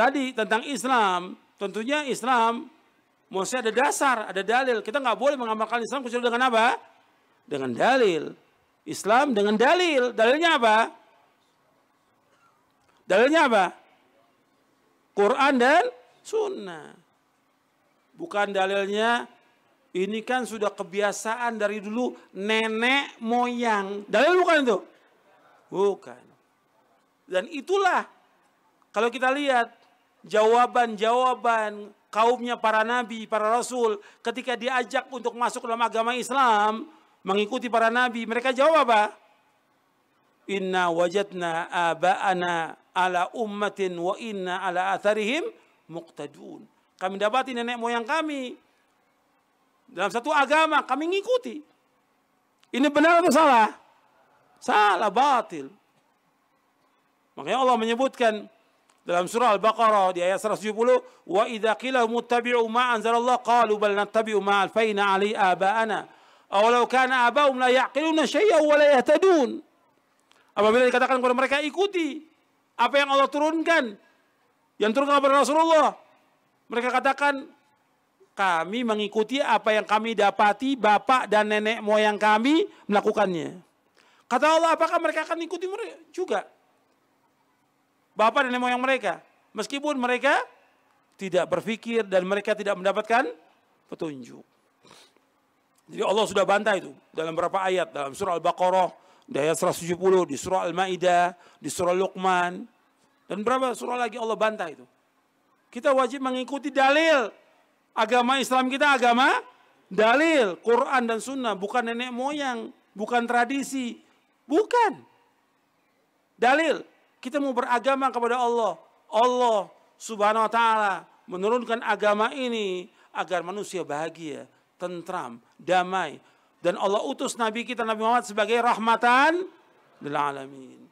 Tadi tentang Islam, tentunya Islam mesti ada dasar, ada dalil. Kita nggak boleh mengamalkan Islam kecuali dengan apa? Dengan dalil. Islam dengan dalil. Dalilnya apa? Dalilnya apa? Quran dan sunnah. Bukan dalilnya ini kan sudah kebiasaan dari dulu nenek moyang. Dalil bukan itu? Bukan. Dan itulah kalau kita lihat jawaban-jawaban kaumnya para nabi, para rasul ketika diajak untuk masuk dalam agama Islam, mengikuti para nabi, mereka jawab apa? Inna wajadna aba'ana ala ummatin wa inna ala atharihim muqtadun. Kami dapati nenek moyang kami dalam satu agama, kami ngikuti. Ini benar atau salah? Salah, batil. Makanya Allah menyebutkan dalam surah Al-Baqarah di ayat 170, "Wa idza qila muttabi'u ma anzalallah qalu bal nattabi'u ma alfaina 'alai aba'ana." law kana aba'um la ya'qiluna syai'an wa la yahtadun. Apabila dikatakan kepada mereka ikuti apa yang Allah turunkan yang turun kepada Rasulullah. Mereka katakan kami mengikuti apa yang kami dapati bapak dan nenek moyang kami melakukannya. Kata Allah, apakah mereka akan ikuti mereka juga? bapak dan nenek moyang mereka. Meskipun mereka tidak berpikir dan mereka tidak mendapatkan petunjuk. Jadi Allah sudah bantah itu dalam beberapa ayat dalam surah Al-Baqarah, di ayat 170, di surah Al-Maidah, di surah Luqman dan berapa surah lagi Allah bantah itu. Kita wajib mengikuti dalil. Agama Islam kita agama dalil, Quran dan sunnah, bukan nenek moyang, bukan tradisi, bukan. Dalil. Kita mau beragama kepada Allah. Allah subhanahu wa ta'ala menurunkan agama ini agar manusia bahagia, tentram, damai. Dan Allah utus Nabi kita Nabi Muhammad sebagai rahmatan lil alamin.